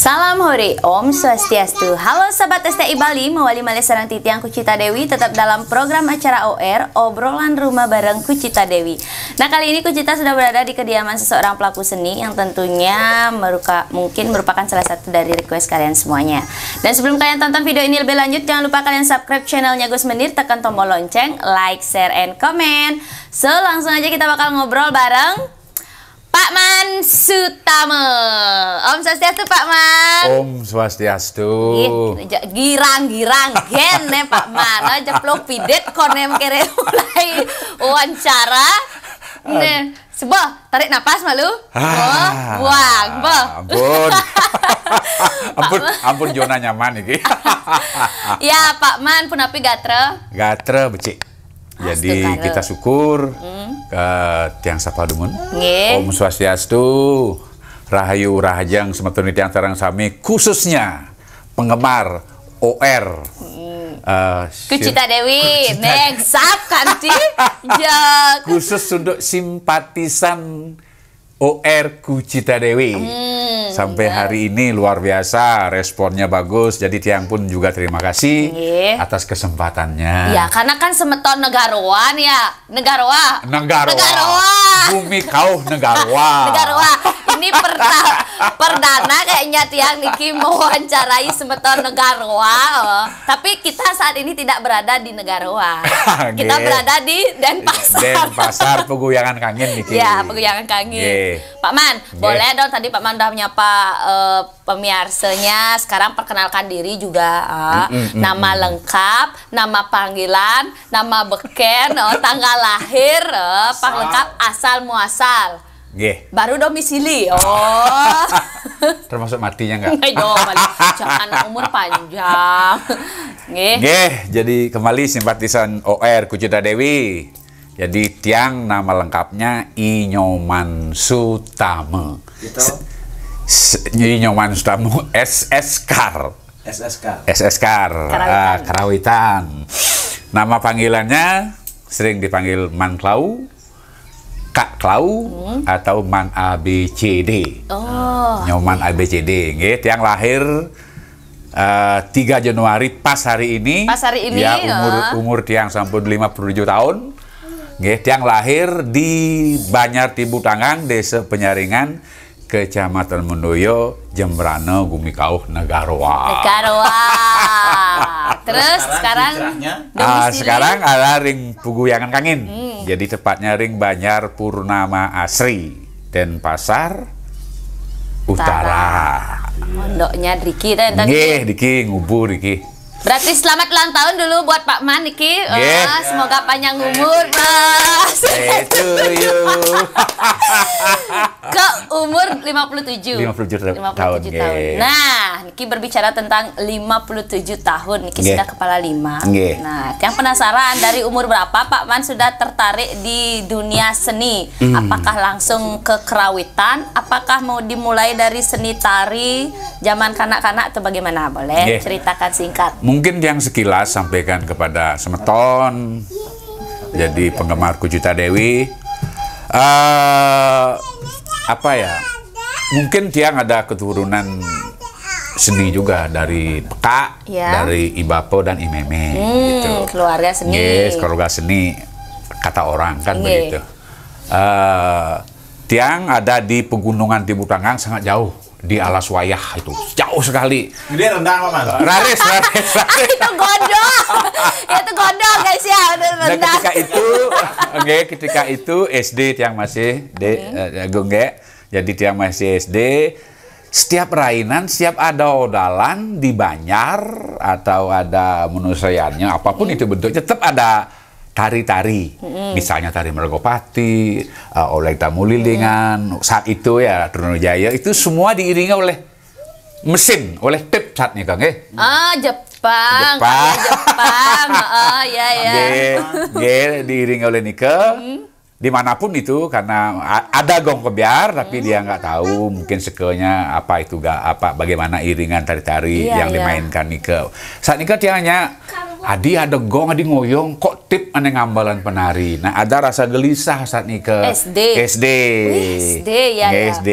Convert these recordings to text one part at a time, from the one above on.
Salam Hore, Om Swastiastu Halo Sahabat STI Bali, mewali malah sarang titiang Kucita Dewi Tetap dalam program acara OR, Obrolan Rumah Bareng Kucita Dewi Nah kali ini Kucita sudah berada di kediaman seseorang pelaku seni Yang tentunya meruka, mungkin merupakan salah satu dari request kalian semuanya Dan sebelum kalian tonton video ini lebih lanjut Jangan lupa kalian subscribe channelnya Gus Menir Tekan tombol lonceng, like, share, and comment So langsung aja kita bakal ngobrol bareng Pak Man Sutama. Om Swastiastu Pak Man. Om Swastiastu. Girang-girang gen nih Pak Man. Aja pidet konem kere mulai wawancara. Nih, sebel, tarik nafas malu. Oh, buang, bo. Ampun. ampun, ampun zona nyaman nih. ya, Pak Man api gatre. Gatre becik. Ah, Jadi kita syukur hmm. ke eh, tiang sapa dumun. Nggih. Om Swastiastu. Rahayu Rahajang Semetuni Tiang Sarang Sami khususnya penggemar OR Uh, hmm. eh, Kucita Dewi, next up kanti. ya. Khusus untuk simpatisan OR Kucita Dewi. Hmm, Sampai ya. hari ini luar biasa, responnya bagus. Jadi Tiang pun juga terima kasih yeah. atas kesempatannya. Ya, karena kan semeton negarawan ya. Negarwa. Negarwa. negarwa. Bumi kau Negarwa. Negarwa. Ini perta perdana kayaknya Tiang Niki mewawancarai semeton Negarwa, Oh. Tapi kita saat ini tidak berada di Negarwa. kita berada di Denpasar. Denpasar, Peguyangan kangen Niki. Ya, Peguyangan kangen. Yeah. Pak Man, boleh dong tadi Pak Man udah menyapa uh, eh, pemirsanya. Sekarang perkenalkan diri juga. Uh, mm, mm, nama mm. lengkap, nama panggilan, nama beken, uh, tanggal lahir, uh, pak lengkap asal muasal. Yeah. Baru domisili. Oh. Termasuk matinya enggak? Enggak dong, jangan umur panjang. Nggih. Nggih, jadi kembali simpatisan OR Kucita Dewi. Jadi Tiang nama lengkapnya Inyoman Sutame. Gitu. Inyoman Sutama SS Kar. SS Kar. SS Kar. Ah, Karawitan. Uh, Karawitan. Nama panggilannya sering dipanggil Man Klau, Kak Klau, hmm. atau Man ABCD. Oh. Nyoman ABCD. Iya. Gitu. Tiang lahir Uh, eh, 3 Januari pas hari ini. Pas hari ini. Ya umur uh. umur tiang sampun 57 tahun. Nggih, yang lahir di Banyar Tibutangan, Desa Penyaringan, Kecamatan Mendoyo, Jembrana, Gumikauh, Negarwa. Negarwa. Terus sekarang ah, sekarang ada ring Puguyangan Kangin. Hmm. Jadi tepatnya ring Banyar Purnama Asri, Denpasar Utara. Utara. Mondoknya Diki. ten Diki, ngubur Diki. Berarti selamat ulang tahun dulu buat Pak Man Niki. Yeah. Oh, ya. semoga panjang umur, Mas. Itu, you. Ke umur 57. 57, 57 tahun. Yeah. Nah, Niki berbicara tentang 57 tahun. Niki yeah. sudah kepala 5. Yeah. Nah, yang penasaran dari umur berapa Pak Man sudah tertarik di dunia seni? Mm. Apakah langsung ke kerawitan? Apakah mau dimulai dari seni tari zaman kanak-kanak atau bagaimana? Boleh yeah. ceritakan singkat mungkin yang sekilas sampaikan kepada Semeton, jadi penggemar Kujuta Dewi. Uh, apa ya? Mungkin dia ada keturunan seni juga dari Peka, ya. dari Ibapo dan Imeme. Hmm, gitu. Keluarga seni. Yes, keluarga seni kata orang kan Ye. begitu. Uh, tiang ada di pegunungan di Tanggang sangat jauh di alas wayah itu jauh sekali. Jadi rendang apa mas? Eh, raris, raris, raris. Ah, itu gondol, itu gondol guys ya. Nah, ketika itu, oke, okay, ketika itu SD yang masih D, okay. Eh, ya, uh, gongge, jadi tiang masih SD. Setiap rainan, setiap ada odalan di Banyar atau ada menusayannya, apapun iya. itu bentuknya, tetap ada tari-tari, hmm. misalnya tari mergopati, uh, oleh tamu lilingan, hmm. Iya. saat itu ya Trunojaya itu semua diiringi oleh mesin, oleh pip saatnya Kang eh. Ah, Jepang. Jepang. Jepang. oh, ya ya. Nggih, diiringi oleh Nike. Hmm. Dimanapun itu karena ada gong kebiar tapi hmm. dia nggak tahu mungkin sekenya apa itu gak apa bagaimana iringan tari-tari yeah, yang yeah. dimainkan Nike. Saat Nike dia hanya Adi ada gong, adi ngoyong, kok tip aneh ngambalan penari. Nah, ada rasa gelisah saat ini ke SD. SD. SD ya. ya. SD.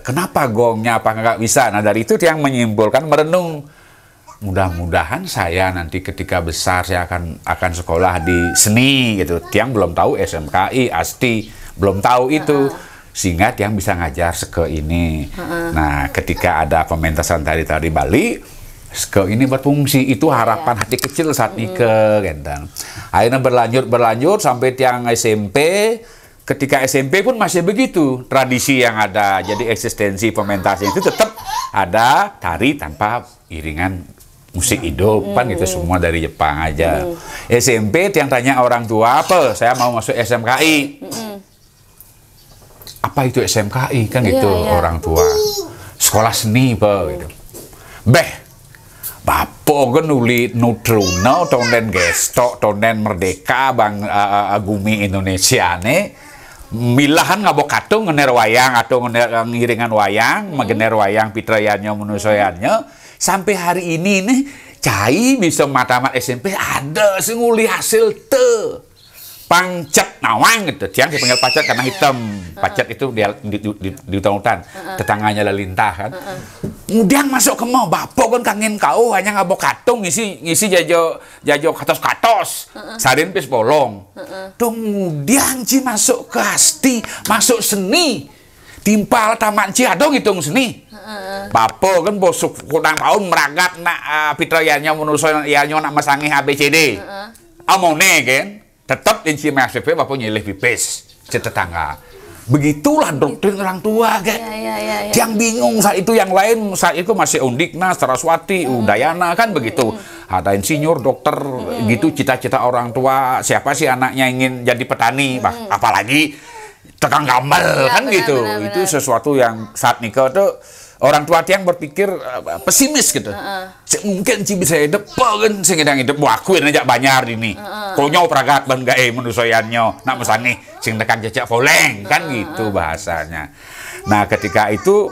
Kenapa gongnya apa nggak bisa? Nah, dari itu yang menyimpulkan merenung. Mudah-mudahan saya nanti ketika besar saya akan akan sekolah di seni gitu. Tiang belum tahu SMKI, ASTI, belum tahu itu. Uh sehingga yang bisa ngajar seke ini. Nah, ketika ada pementasan tari-tari Bali, ke ini berfungsi itu iya. harapan yeah. hati kecil saat nikah, mm. kentang akhirnya berlanjut berlanjut sampai tiang SMP ketika SMP pun masih begitu tradisi yang ada jadi eksistensi fermentasi itu tetap ada tari tanpa iringan musik mm. hidup kan gitu semua dari Jepang aja mm. SMP tiang tanya orang tua apa saya mau masuk SMKI mm. apa itu SMKI kan yeah, gitu yeah. orang tua sekolah seni apa gitu beh Bapak kan nuli nutruno, tonen gestok tonen merdeka bang agumi Indonesia ne milahan ngabok katung ngener wayang atau ngener ngiringan wayang hmm. magener wayang pitrayannya menusoyanya sampai hari ini nih cai bisa matamat SMP ada singuli hasil te pancet nawang gitu tiang dipanggil pacet karena hitam pacet itu dia di, di, di, di hutan hutan tetangganya lelintah kan Kemudian masuk ke mau bapak kan kangen kau hanya ngabok katung ngisi ngisi jajo jajo katos katos sarin pis bolong Kemudian udang ci masuk ke asti, masuk seni timpal taman ci adong hitung seni bapak kan bosuk kurang tahun meragat nak uh, eh, pitra menurut saya ianya nak masangi ABCD amone kan tetap yang si bapak bapaknya lebih best tetangga begitulah doktrin orang tua kan ya, ya, ya, ya. yang bingung saat itu yang lain saat itu masih Undikna, Saraswati, hmm. Udayana kan begitu hmm. ada insinyur, dokter hmm. gitu cita-cita orang tua siapa sih anaknya ingin jadi petani hmm. bah, apalagi tekan gambar ya, kan benar, gitu benar, benar. itu sesuatu yang saat nikah tuh orang tua tiang berpikir uh, pesimis gitu. Uh -uh. Mungkin sih bisa hidup, pengen sih ngedang hidup. Wah, aku aja banyak ini. Uh -uh. Konyo peragat ban gae menusoyannya. Nak nih, sing tekan jejak poleng. Kan gitu bahasanya. Nah, ketika itu,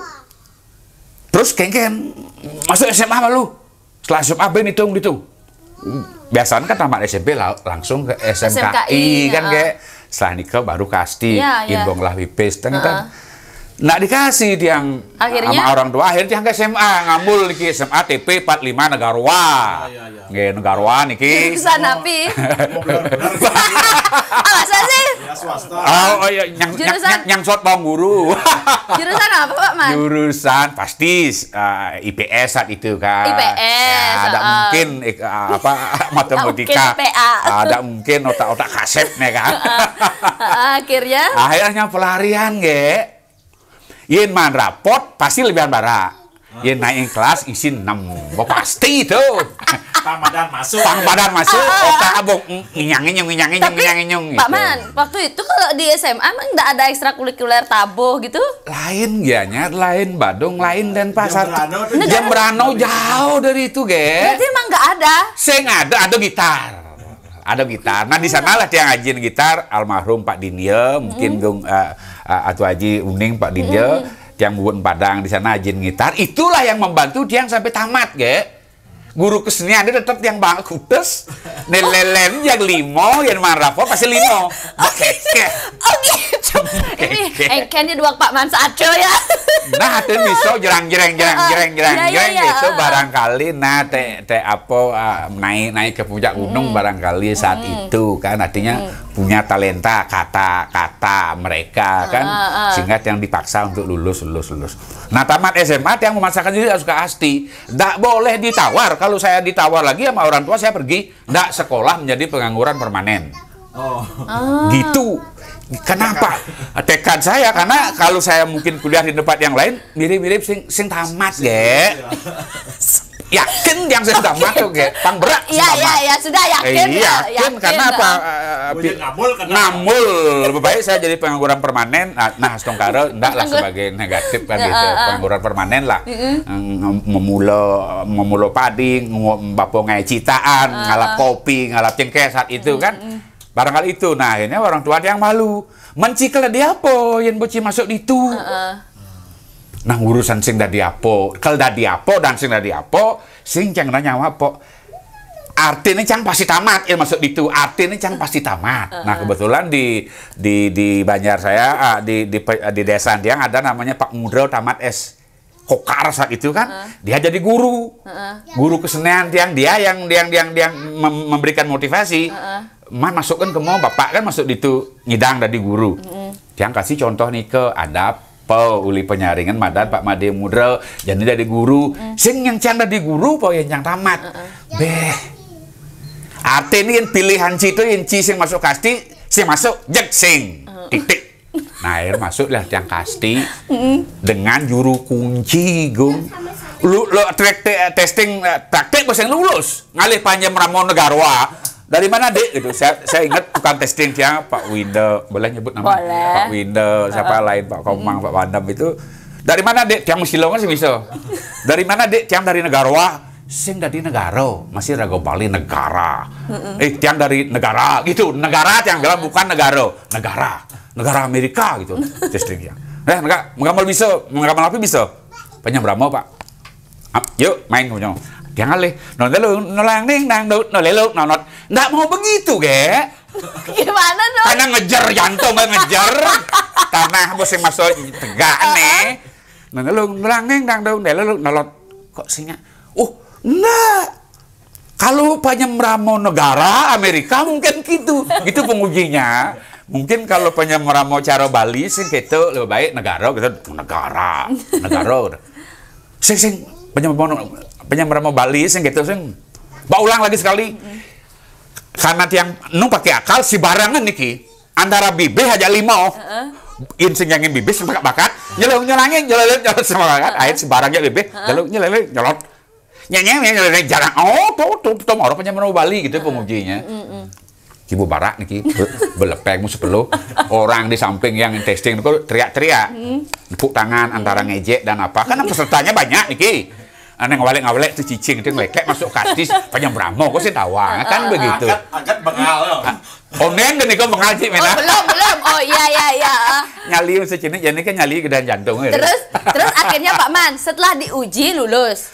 terus kengkeng masuk SMA malu. Setelah SMA ben itu, gitu. Biasanya kan tamat SMP langsung ke SMKI, SMKI kan uh kayak setelah nikah baru kasti, ya. yeah. lah wipes, kan uh -uh. Nggak dikasih dia akhirnya? sama orang tua. Akhirnya dia ke SMA, ngambul di SMA TP 45 Negarwa. Iya, iya. Nggih Negarwa niki. Sanapi. Alasan sih? Ya swasta. Oh, oh iya yang jurusan yang, yang sot guru. jurusan apa Pak Man? Jurusan pasti uh, eh, IPS saat itu kan. IPS. Ya, ada uh, mungkin uh, apa matematika. Ada mungkin ah, otak-otak kaset nih kan. akhirnya? Akhirnya pelarian, nge. Yen man rapot pasti lebihan bara. Yen naik kelas isin enam, Bo pasti itu. Pang Badan masuk. Pang Badan masuk. Abok ah, ah, ah. abong nginyang mm, mm, nginyang nginyang nginyang nginyang nginyang. Pak gitu. Man, waktu itu kalau di SMA emang tidak ada ekstrakurikuler tabuh gitu? Lain gianya, lain Badung, lain dan pasar. Jam Berano jauh dari itu, Ge. Berarti emang nggak ada. Sing ada ada gitar ada gitar. Nah di sana lah dia ngajin gitar almarhum Pak Dinie, mungkin dong. Hmm uh, ah, ah, atau Haji Uning Pak Dinja mm -hmm. yang buat Padang di sana Ajin gitar itulah yang membantu dia sampai tamat, gak? guru kesenian dia tetap yang bang kudes oh. yang limo yang marapo pasti limo oke oke oke, ini engkennya dua pak mansa aco ya nah itu bisa jerang jerang jerang jerang jerang jerang itu barangkali nah teh teh apa ah, naik naik ke puncak gunung hmm. barangkali saat hmm. itu kan artinya hmm. punya talenta kata kata mereka kan sehingga yang dipaksa untuk lulus lulus lulus nah tamat SMA yang memaksakan diri harus ke asti tidak boleh ditawar kalau saya ditawar lagi sama orang tua saya pergi ndak sekolah menjadi pengangguran permanen. Oh. Ah. Gitu. Kenapa? Tekad saya karena kalau saya mungkin kuliah di tempat yang lain mirip-mirip sing sing tamat, ya yakin yang saya sudah masuk ya pang berat iya iya iya sudah eh, yakin iya, eh, yakin, yakin karena eh. apa uh, ngamul ngamul lebih baik saya jadi pengangguran permanen nah, nah stongkaro enggak lah sebagai negatif kan eh, gitu pengangguran permanen lah memulo memulo padi bapo ngai ya citaan ngalap kopi ngalap saat itu kan barangkali itu nah akhirnya orang tua yang malu mencikal dia apa yang bocil masuk itu uh Nang urusan sing dadi diapo, kel dadi apa dan sing dadi diapo, sing cang nyawa po. ini cang pasti tamat, ya maksud itu. Arti ini cang pasti tamat. Nah kebetulan di di di Banjar saya ah, di di, ah, di desa Diang ada namanya Pak Mudro tamat S kokar saat itu kan uh. dia jadi guru uh. guru kesenian tiang dia yang yang yang yang memberikan motivasi uh. mah masukkan ke mau bapak kan masuk di itu ngidang dari guru uh. tiang kasih contoh nih ke adab po uli penyaringan madan Pak Made mudra jadi dari guru mm. sing yang cang dari guru po ya yang cang tamat uh beh artinya yang pilihan situ yang ci sing masuk kasti sing masuk jek sing titik nah air masuk lah yang kasti mm. dengan juru kunci gung nah, lu lo trek testing eh, praktek bos yang lulus ngalih panjang ramon negarwa dari mana dek gitu saya saya ingat tukang testing dia Pak Winda boleh nyebut nama boleh. Pak Winda siapa uh. lain Pak Komang hmm. Pak Pandam itu dari mana dek tiang silongan sih bisa dari mana dek tiang dari Negarwa sing dari negara masih ragu Bali negara mm eh tiang dari negara gitu negara tiang bilang bukan negara negara negara Amerika gitu testing ya eh enggak mengamal bisa mengamal apa bisa penyambramo pak yuk main punya jangan leh non lu, nolang neng nang daud no leluk no not nggak mau begitu ge gimana dong karena ngejar jantung mau ngejar tanah bos yang masuk tegak nih non lu, nolang neng nang daud lu, nolot kok singa uh enggak kalau penyemramo negara Amerika mungkin gitu gitu pengujinya mungkin kalau penyemramo cara Bali sih gitu lebih baik negara gitu negara negara gitu. sing sing penyembahan mau Bali sing gitu sing bau ulang lagi sekali karena tiang nu pakai akal si barangan niki antara bibi aja lima oh uh -uh. insing yang bibi sebagai bakat nyelok nyelangin nyelok nyelok semangat air si barangnya bibi nyelok nyelok nyelot nyanyi nyanyi jarang oh tuh tuh tuh mau penyembahan Bali gitu pengujinya mm, mm, mm. Ibu barak niki musuh perlu orang di samping yang testing itu teriak-teriak hmm. tepuk tangan antara ngejek dan apa karena pesertanya banyak niki aneh ngawalek ngawalek tuh cicing dia ngelekek masuk kadis panjang bramo kok sih tawa ah, kan ah, begitu angkat bengal ah, oh neng nih kok bengal sih mena oh, belum belum oh iya iya iya nyali secini jadi ya kan nyali gedan jantung ya. terus terus akhirnya Pak Man setelah diuji lulus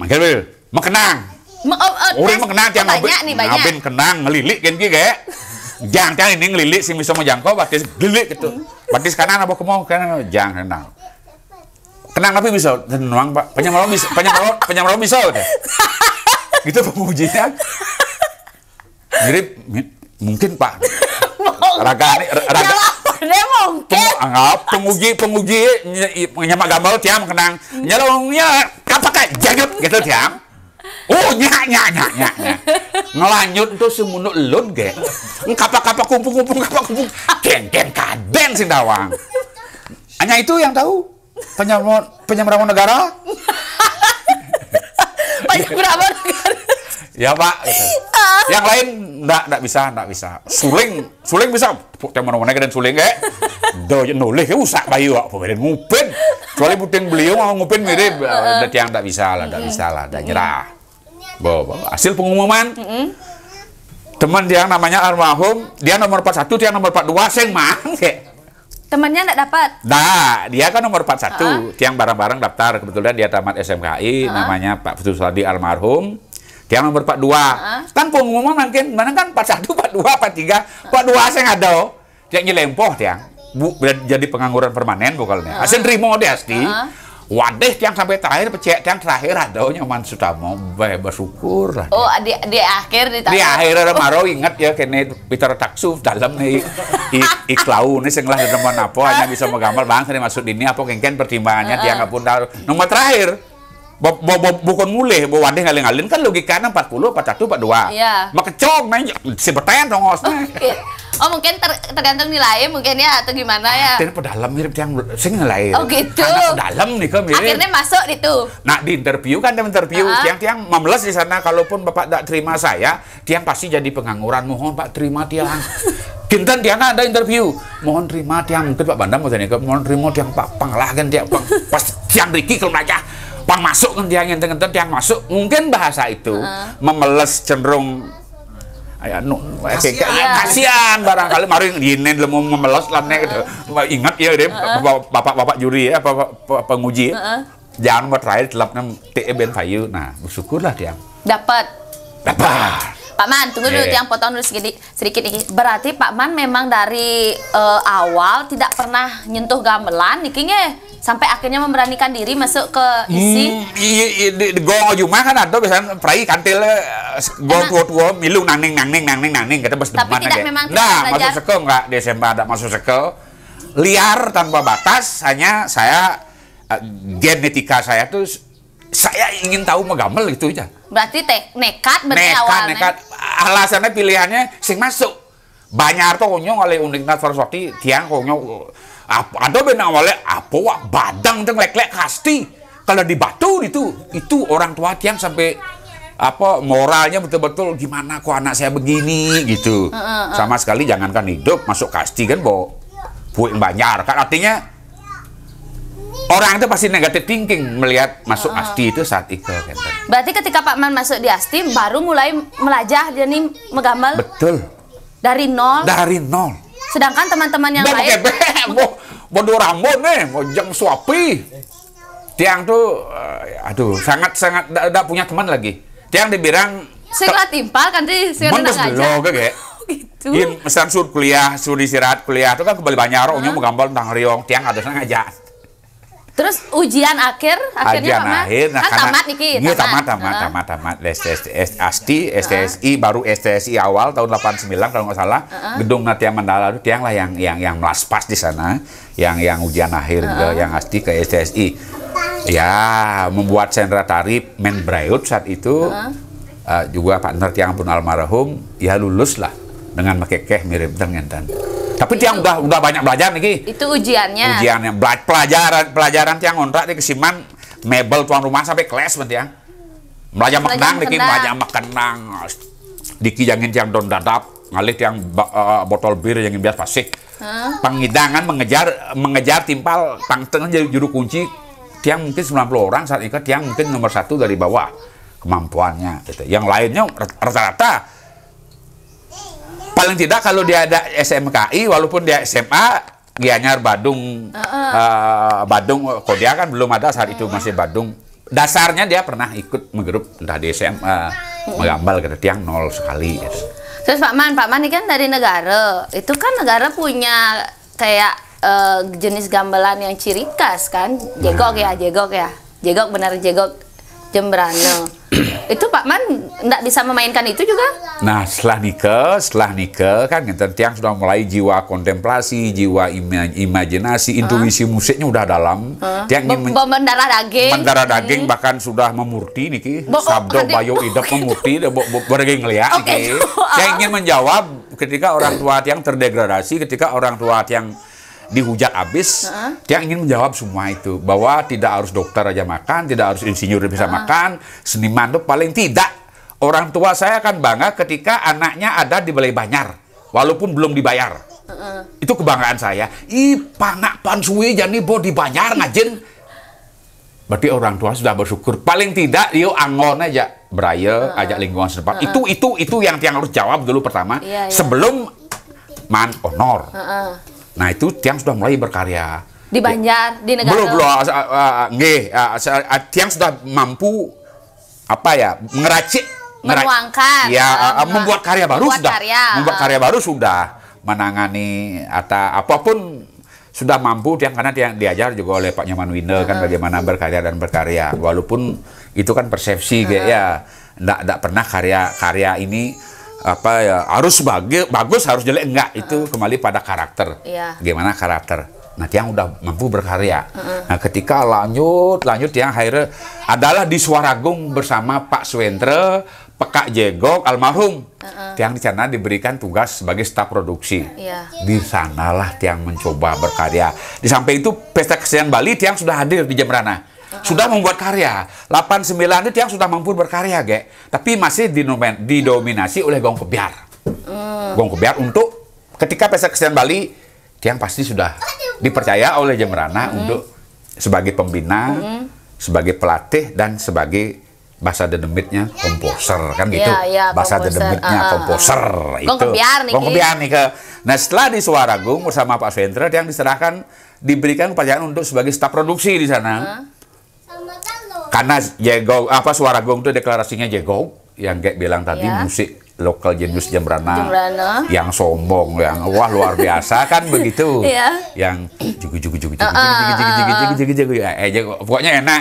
makin bil mengenang Orang oh, oh, mengenang tiang ngabin, ngabin kenang ngelilik kan gitu kayak jang tiang ini ngelilik si misalnya jangkau batis gelilik gitu batis kanan apa kemau karena jang kenang Tenang tapi bisa. Tenang pak. Penyamaran bisa. Penyamaran penyamaran bisa udah. Gitu pemujinya. Mirip mungkin pak. Raga ini raga. mungkin. Anggap ah, penguji penguji nyamak gambar tiang kenang. Nyalongnya apa kayak jagut gitu tiang Oh nyak nyak nyak nyak nyak. Ngelanjut tuh semunuk lun ge. ngapa kapa kumpung kumpung kapa kumpung. Geng geng kaden sing dawang. Hanya itu yang tahu penyamun penyamun negara? negara. ya pak iya. yang lain enggak enggak bisa enggak bisa suling suling bisa yang teman mana keren suling kayak do nulis usah usak bayu kok Pemerintah ngupin kecuali putin beliau mau ngupin mirip ada yang enggak bisa lah enggak iya. bisa lah enggak iya. nyerah bawa hasil pengumuman teman dia namanya almarhum dia nomor 41 dia nomor 42 seng mang kayak eh. Temannya enggak dapat? Nah, dia kan nomor 41. Uh -huh. Tiang bareng-bareng daftar. Kebetulan dia tamat SMKI, uh -huh. namanya Pak Putu almarhum. Tiang nomor 42. Uh -huh. Kan pengumuman mungkin, mana kan 41, 42, 43. 42 uh -huh. saya nggak tahu. Dia nyelempoh, Tiang. Bu, jadi pengangguran permanen pokoknya. Uh -huh. Asin terima dia, asli. Uh -huh wadih yang sampai terakhir pecek yang terakhir adanya man sudah mau bayar bersyukur lah oh di, di akhir di, di akhir ada maro ingat ya kene Peter Taksuf dalam nih iklau nih sing lah teman apa hanya bisa menggambar bang sering masuk ini apa kengken pertimbangannya tiang pun taruh nomor terakhir bo, bo, bukan mulai bo wadih ngalih ngalih kan logikanya empat empat puluh satu, empat dua, iya main, si pertanyaan, dong osnya Oh mungkin ter tergantung nilai mungkin ya atau gimana ya. Tapi pedalam mirip yang sing nilai. Oh gitu. Anak pedalam nih kok mirip. Ya. Akhirnya masuk itu. Nah di interview kan dia interview uh -huh. tiang-tiang memeles di sana kalaupun bapak tidak terima saya, tiang pasti jadi pengangguran mohon pak terima tiang. Kinten tiang ada interview mohon terima tiang mungkin pak Bandam mau mohon terima tiang pak panglah kan tiang pang pas tiang Riki kalau aja ya. pang masuk kan tiang yang tengen tiang masuk mungkin bahasa itu uh -huh. memeles cenderung ayah nu kasihan, iya. kasihan barangkali mari dinen lemu memelos lan gitu. Ingat ya deh bapak-bapak juri ya, eh, bapak penguji. Eh. Jangan buat rakyat telap TE Nah, bersyukurlah dia. Dapat. Dapat. Pak Man, tunggu dulu yang iya. potong dulu sedikit, sedikit ini. Berarti Pak Man memang dari uh, awal tidak pernah nyentuh gamelan nih nggih. Sampai akhirnya memberanikan diri masuk ke isi. Hmm, iya, iya, di, gong cuma kan atau biasanya prai kantil gong tua tua milu nangning nangning nangning nangning kita bos depan aja. Memang nah, masuk sekel nggak Desember ada masuk sekel liar tanpa batas hanya saya eh, genetika saya tuh saya ingin tahu megamel gitu aja. Berarti te- nekat berarti nekat, awalnya. Nekat, Alasannya pilihannya sing masuk. Banyak tuh konyong oleh Universitas Saraswati tiang konyong apa ada benang oleh apa wak badang teng lek-lek kasti kalau di batu itu itu orang tua tiang sampai apa moralnya betul-betul gimana kok anak saya begini gitu sama sekali jangankan hidup masuk kasti kan bo buat banyak kan artinya orang itu pasti negatif thinking melihat masuk oh. Ah. Asti itu saat itu gitu. Berarti ketika Pak Man masuk di Asti baru mulai melajah jadi megamal. Betul. Dari nol. Dari nol. Sedangkan teman-teman yang Bang lain bodoh rambut nih, jam suapi. Tiang tuh eh, aduh sangat sangat tidak punya teman lagi. Tiang dibilang Saya timpal kan sih nggak nang aja. Lo kayak gitu. Ini sur kuliah, sur istirahat kuliah itu kan kembali banyak orangnya mau gambar tentang Riong, tiang ada ngajak. Terus ujian akhir akhirnya ujian akhir, nah, kan karena, tamat niki. Iya tamat tamat uh. tamat tamat STS ASTI, STSI baru STSI awal tahun 89 iya. kalau nggak salah. Uh. Gedung Natia Mandala itu tiang lah yang yang yang melaspas di sana, yang yang ujian akhir uh. ke, yang ASTI ke STSI. Ya, membuat sentra tarif Men Brayut saat itu uh. Uh, juga partner tiang pun almarhum ya lulus lah dengan pakai mirip dengan dan tapi itu, tiang udah udah banyak belajar nih. Itu ujiannya. Ujiannya Bela pelajaran pelajaran tiang ontrak di kesiman mebel tuan rumah sampai kelas berarti ya. Belajar makanan nih belajar makanan. Diki jangan tiang don dadap ngalih tiang uh, botol bir yang biasa pasik. Huh? Pengidangan mengejar mengejar timpal pangtengan jadi juru kunci tiang mungkin 90 orang saat itu tiang mungkin nomor satu dari bawah kemampuannya gitu. Yang lainnya rata-rata paling tidak kalau dia ada SMKI walaupun dia SMA Gianyar Badung uh, uh. Uh, Badung kok dia kan belum ada saat itu masih Badung dasarnya dia pernah ikut menggerup entah di SMA uh, menggambal ke gitu, tiang nol sekali yes. Gitu. terus Pak Man Pak Man ini kan dari negara itu kan negara punya kayak uh, jenis gamelan yang ciri khas kan jegok ya, nah. ya jegok ya jegok benar jegok jembrano. itu Pak Man nggak bisa memainkan itu juga? Nah setelah nikah, setelah nikah kan gitu, tiang sudah mulai jiwa kontemplasi, jiwa ima imajinasi, ah. intuisi musiknya udah dalam. Huh? Ah. Tiang ini mendarah daging. Mendarah hmm. daging hmm. bahkan sudah memurti niki. Bo Sabdo bayo idap memurti, bergeng lihat niki. Tiang ingin menjawab ketika orang tua tiang terdegradasi, ketika orang tua tiang dihujat habis, uh-huh. dia ingin menjawab semua itu bahwa tidak harus dokter aja makan, tidak harus insinyur bisa uh-huh. makan, seniman tuh paling tidak orang tua saya akan bangga ketika anaknya ada di Balai Banyar, walaupun belum dibayar. uh -huh. Itu kebanggaan saya. Ih, panak pansui jadi bo di Banyar ngajen. Berarti orang tua sudah bersyukur. Paling tidak, yo angon aja. Beraya, uh -huh. ajak lingkungan setempat. uh -huh. Itu, itu, itu yang yang harus jawab dulu pertama. Yeah, yeah. Sebelum man honor. uh -huh. Nah itu Tiang sudah mulai berkarya. Di Banjar, di negara. Belum, belum. Uh, uh, Tiang sudah mampu apa ya ngeracik menuangkan ya uh, membuat karya baru membuat sudah karya. membuat karya baru sudah menangani atau apapun sudah mampu dia karena dia diajar juga oleh Pak Nyaman Winde uh -huh. kan bagaimana berkarya dan berkarya walaupun itu kan persepsi uh -huh. kayak ya enggak enggak pernah karya karya ini apa ya harus bagus bagus harus jelek enggak itu -uh. itu kembali pada karakter yeah. gimana karakter nanti yang udah mampu berkarya uh -uh. nah ketika lanjut lanjut yang akhirnya adalah di Suaragung bersama Pak Suentre Pekak Jegok almarhum uh -uh. tiang di sana diberikan tugas sebagai staf produksi yeah. di sanalah tiang mencoba berkarya di samping itu pesta kesenian Bali tiang sudah hadir di Jembrana sudah membuat karya. 89 itu dia sudah mampu berkarya, gak Tapi masih didominasi oleh Gong Kebiar. Hmm. Gong Kebiar untuk ketika pesta kesenian Bali, tiang pasti sudah dipercaya oleh Jemrana hmm. untuk sebagai pembina, hmm. sebagai pelatih dan sebagai bahasa dedemitnya komposer kan gitu ya, ya, bahasa dedemitnya komposer uh, itu gong kebiar nih ke nah setelah di gong bersama Pak Sentra yang diserahkan diberikan kepercayaan untuk sebagai staf produksi di sana uh. Karena Jegong apa suara gong itu deklarasinya Jago yang kayak bilang tadi ya. musik lokal jenius Jembrana, yang sombong yang wah luar biasa kan begitu yeah. yang jugu jugu jugu jugu jugu jugu jugu jugu jugu jigu eh jago pokoknya enak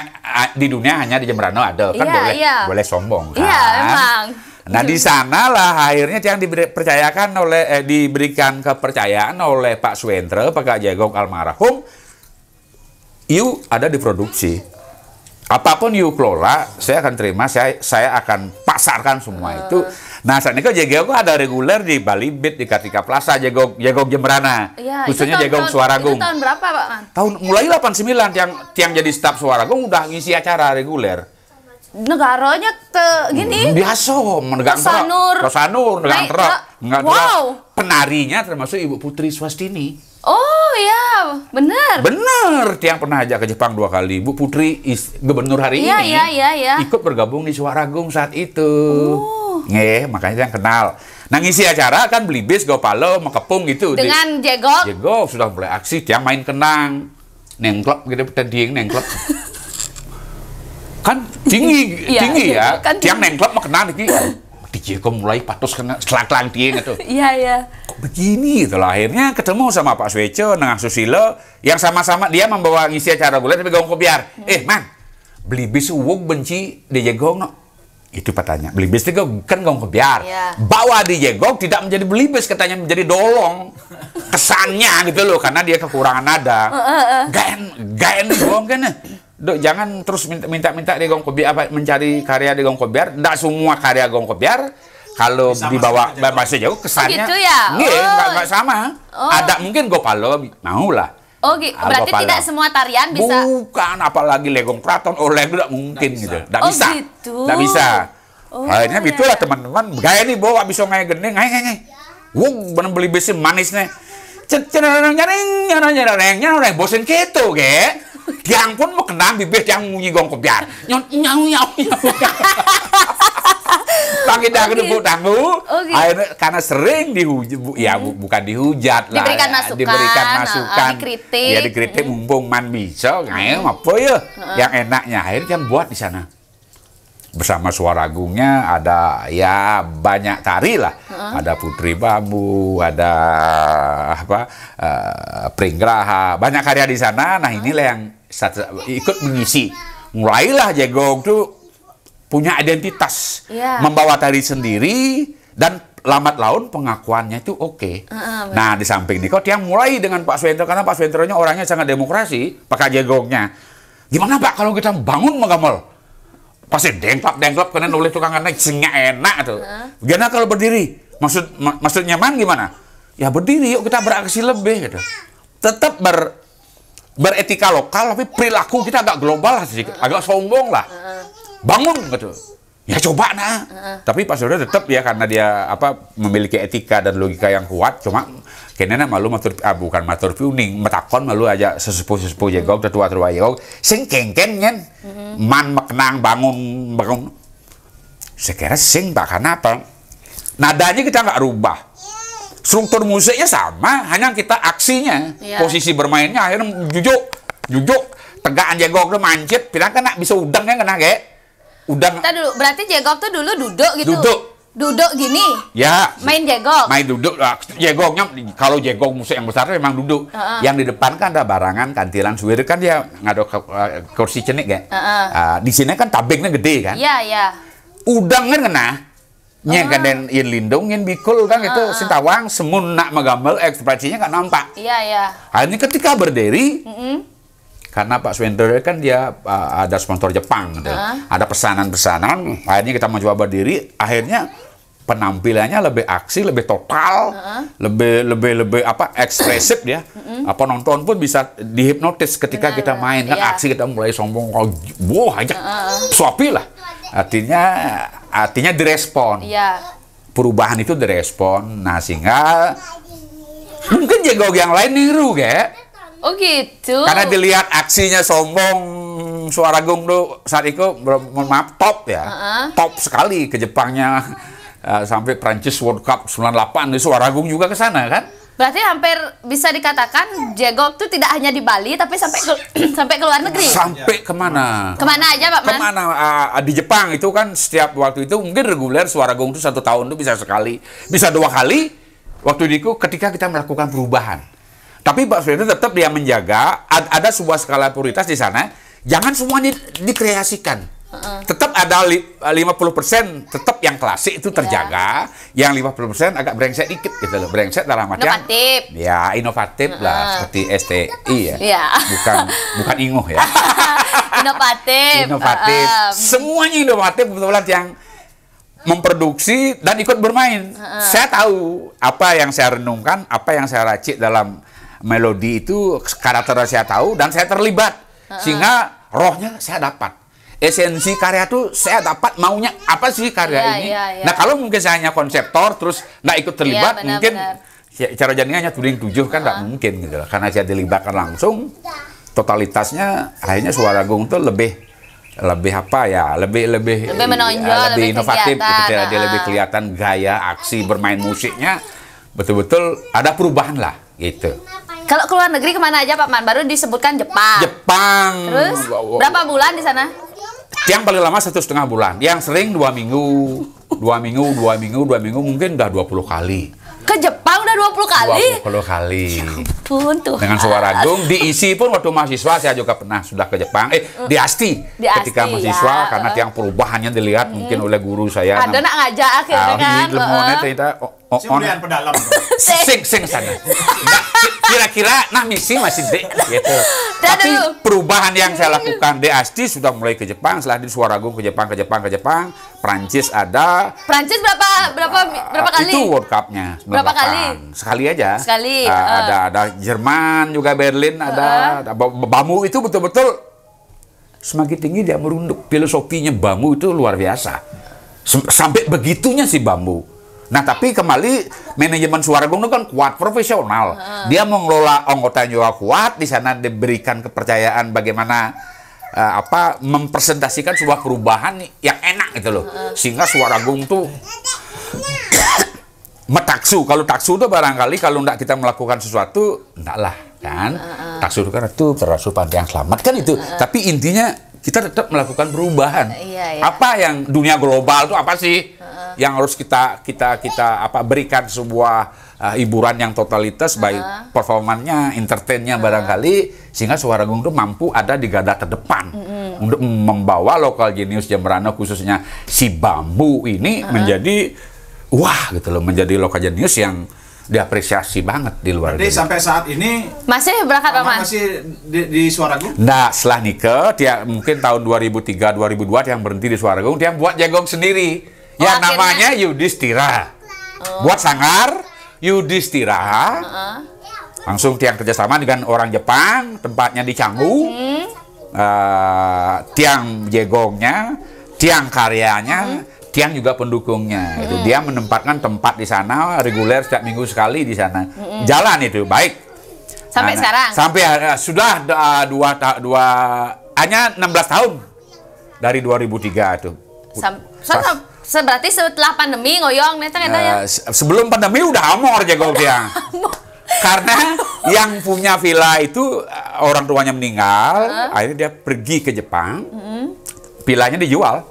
di dunia hanya di Jembrana ada kan yeah, boleh yeah. boleh sombong kan yeah, emang. nah di sanalah akhirnya yang dipercayakan oleh eh, diberikan kepercayaan oleh Pak jigu Pak Jagong almarhum Iu ada produksi apapun you kelola, saya akan terima, saya saya akan pasarkan semua uh. itu. Nah, saat ini jago ada reguler di Bali Beat di Kartika Plaza, jago jago Jemberana. Ya, khususnya jago Suara Gung. tahun berapa, Pak? Tahun mulai 89 tiang tiang jadi staf Gung udah ngisi acara reguler. Negaranya ke gini? Hmm, biasa, menegang Rosanur. Rosanur, menegang terok. Wow. Penarinya termasuk Ibu Putri Swastini. Oh iya, benar. Benar, Tiang pernah ajak ke Jepang dua kali. Bu Putri is, gubernur hari iya, ini iya, iya, iya. ikut bergabung di Suara Gung saat itu. Oh. Nge, makanya Tiang kenal. Nah ngisi acara kan beli bis, gopalo, mekepung gitu. Dengan di, Jegok sudah mulai aksi, Tiang main kenang. Nengklop gitu, dieng nengklop. kan tinggi, iya, tinggi iya, ya. Kan tinggi. Tiang nengklop mekenang, gitu. Iya, kok mulai patos kena selak langting dia gitu. Iya, iya. Kok begini itu lah. Akhirnya ketemu sama Pak Swecho Nengah Susilo, yang sama-sama dia membawa ngisi acara gue tapi gong biar. Hmm. Eh, man, beli bis uwuk benci di jegong no. Itu pertanyaan. Beli bis itu kan gong biar. Yeah. Bawa di jegong tidak menjadi beli bis, katanya menjadi dolong. Kesannya gitu loh, karena dia kekurangan nada. Gak en, gak en gong kan. Eh. Dok, jangan terus minta-minta di Gong Kobiar apa mencari karya di Gong Kobiar. Tidak semua karya Gong Kobiar kalau Bisa dibawa bahasa jauh kesannya gitu ya? Nggak, oh. nggak, sama. Oh. Ada mungkin Gopalo mau lah. Oh gitu. Berarti Gopalo. tidak semua tarian bisa. Bukan, apalagi legong kraton oleh tidak mungkin gak gitu. Tidak bisa. Tidak gitu. bisa. Oh, Akhirnya ya. lah teman-teman. Gaya ini bawa bisa ngaya gede, ngaya ngaya. Wong benar beli besi manisnya. Nyereng-nyereng, nyereng-nyereng, nyereng-nyereng. bosen keto, gak? Yang pun mau kena bibir yang ngunyi gong kebiar. Nyon nyau nyau nyau. pagi dah kena bu tahu. Okay. Akhirnya karena sering dihujat, bu, ya bu, bukan dihujat lah. Diberikan ya. masukan, diberikan ah, masukan. Oh, dikritik. Ya dikritik mumpung man bisa, ngayo apa ya. Uh. Yang enaknya akhirnya kan buat di sana bersama suara agungnya ada ya banyak tari lah uh-huh. ada putri bambu ada apa uh, eh, pringgraha banyak karya di sana nah inilah yang satu, ikut mengisi mulailah jagong tuh punya identitas yeah. membawa tari sendiri dan lambat laun pengakuannya itu oke. Okay. Uh, huh nah di samping Niko yang mulai dengan Pak Swentro karena Pak Swentronya orangnya sangat demokrasi, pakai jagongnya Gimana Pak kalau kita bangun megamol? pasti dengklap dengklap karena oleh tukang naik singa enak tuh. Gimana kalau berdiri? Maksud mak maksudnya man gimana? Ya berdiri yuk kita beraksi lebih gitu. Tetap ber beretika lokal tapi perilaku kita agak global lah sedikit, agak sombong lah. Bangun gitu. Ya coba nah. Tapi Pak Surya tetap ya karena dia apa memiliki etika dan logika yang kuat cuma kenana malu matur ah, bukan matur piuning metakon malu aja sesepuh-sesepuh jago tetua-tetua jegog sing kengken nyen mm-hmm. man meknang bangun bangun sekarang sing bahkan apa nadanya kita nggak rubah struktur musiknya sama hanya kita aksinya yeah. posisi bermainnya akhirnya jujuk jujuk tegaan jago tuh mancit bilang kan ya, kena bisa udangnya kena kayak udang kita dulu berarti jegog tuh dulu duduk gitu duduk duduk gini ya main jegong main duduk lah jegongnya kalau jegong musik yang besar memang duduk uh -uh. yang di depan kan ada barangan kantilan suwir kan dia ngado eh, kursi cenik ya uh -uh. uh, di sini kan tabingnya gede kan iya iya udang kan kena Nya uh. kaden yen lindung yang bikul kan uh, itu sintawang semun nak megamel ekspresinya kan nampak. Iya yeah, iya. Hanya ketika berdiri, uh karena Pak Swender kan dia uh, ada sponsor Jepang gitu. Uh. Ada pesanan-pesanan, akhirnya kita mencoba berdiri, akhirnya penampilannya lebih aksi, lebih total, uh lebih lebih lebih apa ekspresif ya. Uh-huh. Penonton pun bisa dihipnotis ketika Benar, kita main kan yeah. aksi kita mulai sombong, oh, wow aja, uh-huh. suapi lah. Artinya artinya direspon. Yeah. Perubahan itu direspon. Nah sehingga mungkin jago yang lain niru kayak Oh gitu. Karena dilihat aksinya sombong suara Gung tuh saat itu mohon maaf top ya. Uh huh Top sekali ke Jepangnya uh, sampai Prancis World Cup 98 suara Gung juga ke sana kan? Berarti hampir bisa dikatakan Jago tuh tidak hanya di Bali tapi sampai ke, sampai ke luar negeri. Sampai kemana? Kemana aja Pak Mas? Kemana? Uh, di Jepang itu kan setiap waktu itu mungkin reguler suara gong itu satu tahun tuh bisa sekali, bisa dua kali. Waktu itu ketika kita melakukan perubahan. Tapi Pak Presiden tetap dia menjaga ada sebuah skala prioritas di sana. Jangan semuanya dikreasikan. Tetap ada puluh 50% tetap yang klasik itu iya. terjaga, yeah. yang 50% agak brengsek dikit gitu loh. Brengsek dalam artian inovatif. Ya, inovatif uh-uh. lah seperti STI ya. Yeah. Bukan bukan inguh ya. inovatif. Inovatif. Uh-uh. Semuanya inovatif betul yang memproduksi dan ikut bermain. Uh-uh. Saya tahu apa yang saya renungkan, apa yang saya racik dalam melodi itu karakternya saya tahu dan saya terlibat sehingga rohnya saya dapat esensi karya itu saya dapat maunya apa sih karya ya, ini. Ya, ya. Nah kalau mungkin saya hanya konseptor terus nggak ikut iya, terlibat ya, mungkin cara jadinya hanya tuding tujuh kan nggak mungkin gitu Karena saya dilibatkan langsung totalitasnya akhirnya suara gong itu lebih lebih apa ya lebih lebih lebih menonjol, ya, lebih, lebih inovatif gitu, uh -huh. Ya, dia lebih kelihatan gaya aksi bermain musiknya betul-betul ada perubahan lah gitu. Kalau ke luar negeri kemana aja Pak Man? Baru disebutkan Jepang. Jepang. Terus berapa bulan di sana? Yang paling lama satu setengah bulan. Yang sering dua minggu, dua minggu, dua minggu, dua minggu mungkin udah puluh kali. Ke Jepang kali? 20 kali. Ya ampun Tuhan. Dengan suara agung diisi pun waktu mahasiswa saya juga pernah sudah ke Jepang. Eh, mm. di Asti. Di Asti ketika ya. mahasiswa ya. karena eh, tiang perubahannya dilihat mm. mungkin oleh guru saya. Ada nak ngajak akhirnya uh, kan. Lemonnya ternyata oh, oh, oh pedalam. sing sing sana. Nah, kira-kira nah misi masih deh gitu. Tapi perubahan yang saya lakukan di Asti sudah mulai ke Jepang setelah di suara agung ke Jepang ke Jepang ke Jepang Prancis ada. Prancis berapa berapa berapa kali? Itu World Cup-nya. Berapa kali? Sekali sekali aja. Sekali. Uh, uh. Ada ada Jerman juga Berlin ada. Uh. Bamu itu betul-betul semakin tinggi dia merunduk. Filosofinya Bamu itu luar biasa. S sampai begitunya si Bamu. Nah tapi kembali manajemen suara itu kan kuat profesional. Uh. Dia mengelola anggota juga kuat. Di sana diberikan kepercayaan bagaimana uh, apa mempresentasikan sebuah perubahan yang enak gitu loh. Uh. Sehingga Gung tuh metaksu kalau taksu itu barangkali kalau tidak kita melakukan sesuatu enggak lah kan uh, uh. taksu itu kan itu terasu pantai yang selamat kan itu uh, uh. tapi intinya kita tetap melakukan perubahan uh, iya, iya. apa yang dunia global itu apa sih uh, uh. yang harus kita kita kita apa berikan sebuah uh, hiburan yang totalitas uh. baik performanya entertainnya uh. barangkali sehingga suara gong itu mampu ada di garda terdepan uh, uh. untuk membawa lokal genius Jemberana khususnya si bambu ini uh, uh. menjadi wah gitu loh menjadi lokal jenius yang diapresiasi banget di luar Jadi sampai saat ini masih berangkat apa masih di, di Suaragung? Nah, setelah nikah dia mungkin tahun 2003 2002 yang berhenti di suara Suaragung, dia buat jagung sendiri. Oh, yang akhirnya. namanya Yudhistira. Oh. Buat sangar Yudhistira. Uh -uh. Langsung tiang kerjasama dengan orang Jepang, tempatnya di Canggu. -huh. Eh, uh, tiang jegongnya, tiang karyanya, -huh. Hmm. Tiang juga pendukungnya. Mm itu dia menempatkan tempat di sana reguler setiap minggu sekali di sana. Mm Jalan itu baik. Sampai nah, sekarang. Sampai uh, sudah uh, dua dua hanya 16 tahun dari 2003 itu. Sam Pas, so, berarti setelah pandemi ngoyong nih. uh, ya. Eh, sebelum pandemi udah amor jago tiang. Karena yang punya villa itu orang tuanya meninggal, uh. akhirnya dia pergi ke Jepang. Mm Villanya dijual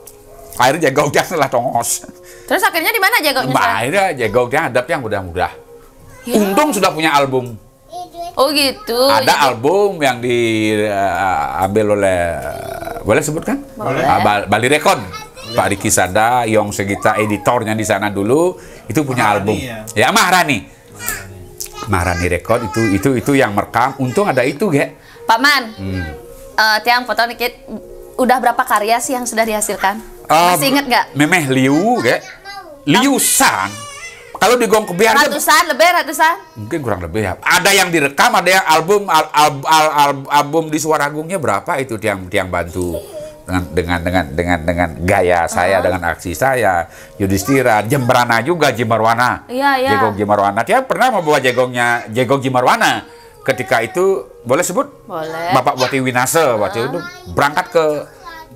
akhirnya jagoknya setelah tongos terus akhirnya di mana jagoknya mbak akhirnya jagoknya hadap yang mudah-mudah ya. untung sudah punya album oh gitu ada ya. album yang diambil eh, uh, oleh boleh sebutkan boleh. Uh, Bali Rekon Pak Riki Sada, Yong Segita editornya di sana dulu itu punya Maharani album. Ya, ya Maharani. Maharani Rekon itu itu itu yang merekam. Untung ada itu, Ge. Pak Man. Hmm. Uh, tiang foto dikit. Udah berapa karya sih yang sudah dihasilkan? Uh, Masih inget gak? Memeh Liu, kayak Liu San. Kalau di Gong Kebian kan- ratusan, lebih ratusan. Mungkin kurang lebih ya. Ada yang direkam, ada yang album al, al, al, al, album di Suara Agungnya berapa itu yang yang bantu dengan dengan dengan dengan dengan gaya saya uh -huh. dengan aksi saya Yudhistira jembrana juga Jemarwana iya, iya. Jegong Jemarwana dia pernah membawa jegongnya Jegong Jemarwana ketika itu boleh sebut boleh. Bapak Wati Winase waktu uh -huh. itu ah. berangkat ke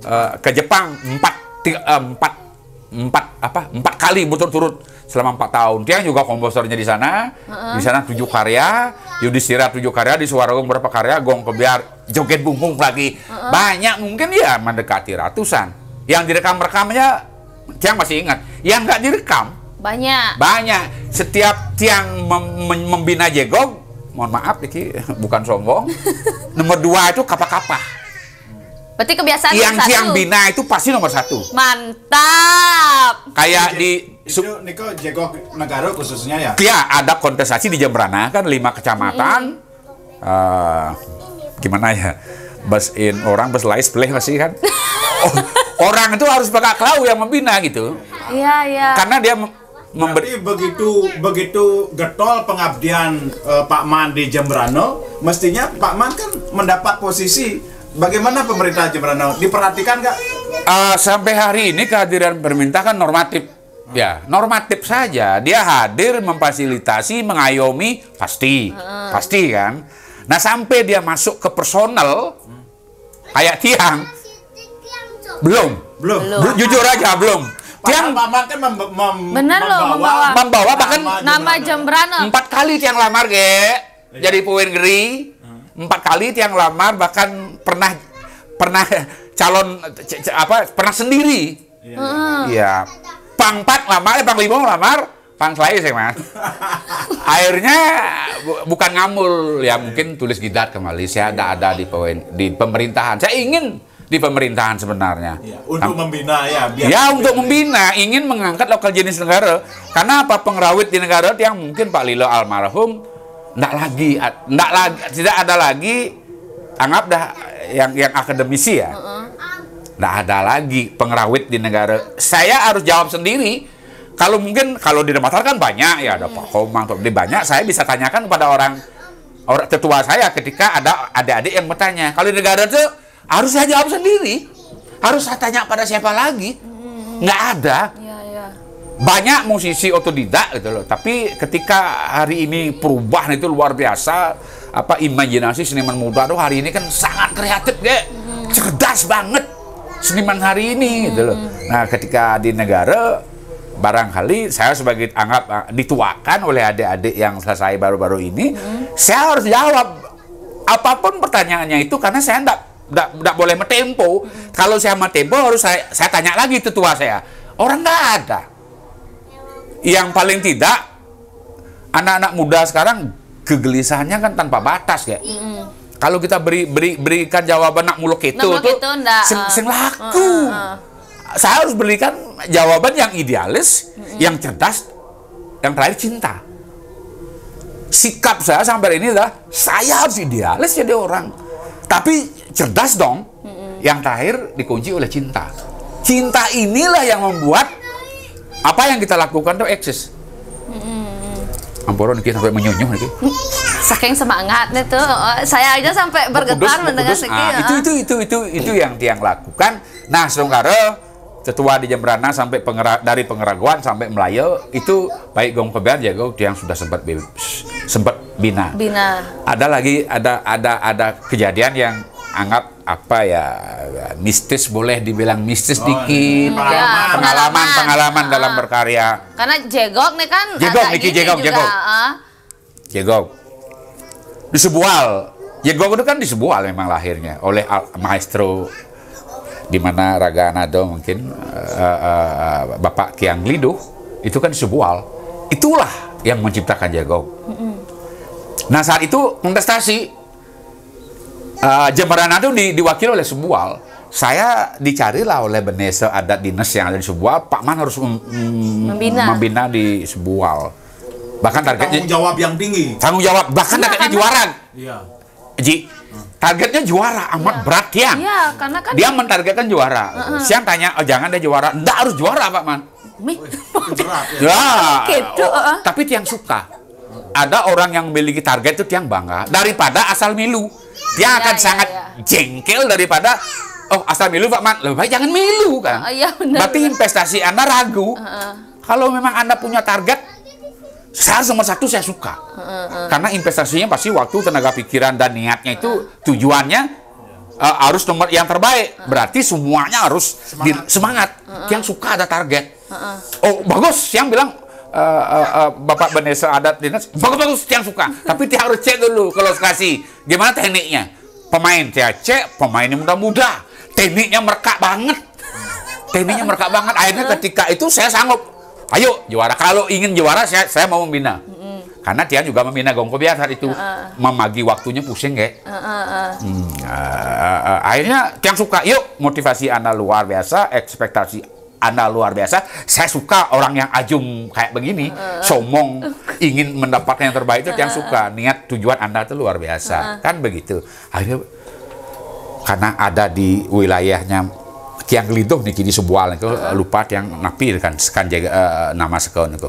uh, ke Jepang empat tiga, eh, empat empat apa empat kali berturut-turut selama empat tahun. dia juga komposernya di sana, uh-uh. di sana tujuh karya, Yudhistira tujuh karya, di Suwargong berapa karya, Gong Kebiar, Joget bungkung lagi uh-uh. banyak mungkin ya mendekati ratusan. Yang direkam rekamnya Tiang masih ingat, yang nggak direkam banyak banyak setiap Tiang mem- mem- membina Jegong mohon maaf Diki, bukan sombong. Nomor dua itu kapak kapak Berarti kebiasaan yang nomor yang bina itu pasti nomor satu. Mantap. Kayak di itu Niko Jegok Negara khususnya ya. Iya, ada kontestasi di Jembrana kan lima kecamatan. Mm. Uh, gimana ya? Bus in orang bus lais play masih kan. oh, orang itu harus pakai klau yang membina gitu. Iya, iya. Karena dia memberi begitu begitu getol pengabdian uh, Pak Man di Jembrano, mestinya Pak Man kan mendapat posisi Bagaimana pemerintah Jemberan Diperhatikan nggak? Uh, sampai hari ini kehadiran pemerintah kan normatif. Hmm. Ya, normatif saja. Dia hadir memfasilitasi, mengayomi, pasti. Hmm. Pasti kan? Nah, sampai dia masuk ke personal, hmm. kayak tiang, belum. Belum. belum. Jujur aja, belum. Tiang Lamar kan mem mem membawa, loh, membawa, membawa bahkan nama Jembrana. Empat kali Tiang Lamar, ge. Iya. Jadi puing geri empat kali tiang lamar bahkan pernah pernah calon apa pernah sendiri iya, iya. iya pang empat lamar eh, pang lima lamar pang selai sih mas akhirnya bu bukan ngamul ya mungkin iya. tulis gidat ke Malaysia ada ada di poin di pemerintahan saya ingin di pemerintahan sebenarnya. Ya, untuk membina ya. Biar ya untuk membina, ingin mengangkat lokal jenis negara. Karena apa pengrawit di negara yang mungkin Pak Lilo almarhum ndak lagi ndak lagi tidak ada lagi anggap dah yang yang akademisi ya ndak ada lagi pengrawit di negara saya harus jawab sendiri kalau mungkin kalau di Demeter kan banyak ya ada Pak iya. Komang di banyak saya bisa tanyakan kepada orang orang tetua saya ketika ada adik-adik yang bertanya kalau di negara itu harus saya jawab sendiri harus saya tanya pada siapa lagi hmm. nggak ada banyak musisi otodidak gitu loh tapi ketika hari ini perubahan itu luar biasa apa imajinasi seniman muda tuh hari ini kan sangat kreatif ya hmm. cerdas banget seniman hari ini hmm. gitu loh nah ketika di negara barangkali saya sebagai anggap eh, dituakan oleh adik-adik yang selesai baru-baru ini hmm. saya harus jawab apapun pertanyaannya itu karena saya enggak tidak boleh metempo. Hmm. Kalau saya metempo harus saya, saya tanya lagi itu tua saya. Orang nggak ada yang paling tidak anak-anak muda sekarang kegelisahannya kan tanpa batas ya. Mm. Kalau kita beri, beri berikan jawaban nak muluk itu nah, tuh sing, eh. sing laku. Uh, uh, Saya harus berikan jawaban yang idealis, mm -hmm. yang cerdas, yang terakhir cinta sikap saya sampai ini adalah saya harus idealis jadi orang tapi cerdas dong mm-hmm. yang terakhir dikunci oleh cinta cinta inilah yang membuat apa yang kita lakukan itu eksis mm-hmm. kita sampai menyunyuh lagi saking semangatnya tuh oh, saya aja sampai oh, bergetar mendengar ah, itu oh. itu itu itu itu yang tiang lakukan nah Sungkaro, tetua di Jembrana sampai pengera, dari pengeraguan sampai Melayu itu baik gong kebian ya gong yang sudah sempat sempat bina. Bina. Ada lagi ada ada ada kejadian yang anggap apa ya mistis boleh dibilang mistis oh, dikit pengalaman. Iya. Ya, pengalaman pengalaman, pengalaman ah. dalam berkarya karena jegok nih kan jegok Niki jegok juga, jegok ah. jegok di sebual jegok itu kan di sebual memang lahirnya oleh maestro di mana Raga nado mungkin uh, uh, uh, Bapak Kiang Liduh itu kan di sebual itulah yang menciptakan jegok mm -hmm. nah saat itu kontestasi uh, eh, Jemberana itu di, diwakili oleh Sebuah. Saya dicarilah oleh Benese adat dinas yang ada di sebuah Pak Man harus mm, membina. membina di Sebuah. Bahkan targetnya tanggung jawab yang tinggi. Tanggung jawab bahkan iya, targetnya juara. Iya. Ji, targetnya juara amat ya. berat ya. Iya, karena kan dia mentargetkan juara. Uh -huh. Siang tanya, "Oh, jangan deh juara." Enggak harus juara, Pak Man. berat, ya. ya. Gitu, uh. Tapi tiang suka. Ada orang yang memiliki target itu tiang bangga daripada asal milu dia iya, akan ya, sangat ya. jengkel daripada oh asal milu Pak Man lebih baik jangan milu kan oh, ya, benar, berarti benar. investasi Anda ragu uh, uh. kalau memang Anda punya target saya nomor satu saya suka uh, uh. karena investasinya pasti waktu tenaga pikiran dan niatnya itu uh. tujuannya uh, harus nomor yang terbaik uh. berarti semuanya harus semangat, di, semangat. Uh, uh. yang suka ada target uh, uh. oh bagus yang bilang uh, uh, uh, Bapak Benesa Adat Dinas bagus-bagus yang suka tapi dia harus cek dulu kalau kasih gimana tekniknya pemain dia cek pemainnya muda-muda tekniknya merkak banget tekniknya merkak banget akhirnya ketika itu saya sanggup ayo juara kalau ingin juara saya saya mau membina karena dia juga membina gongko biasa itu uh-uh. memagi waktunya pusing kayak uh-uh. hmm, uh, uh, uh, akhirnya yang suka yuk motivasi anda luar biasa ekspektasi anda luar biasa. Saya suka orang yang ajung kayak begini, uh, somong, ingin mendapatkan yang terbaik itu yang suka. Niat tujuan Anda itu luar biasa. Uh, kan begitu. Akhirnya karena ada di wilayahnya tiang gelintung nih kini sebuah itu lupa yang napir kan sekan jaga uh, nama sekon itu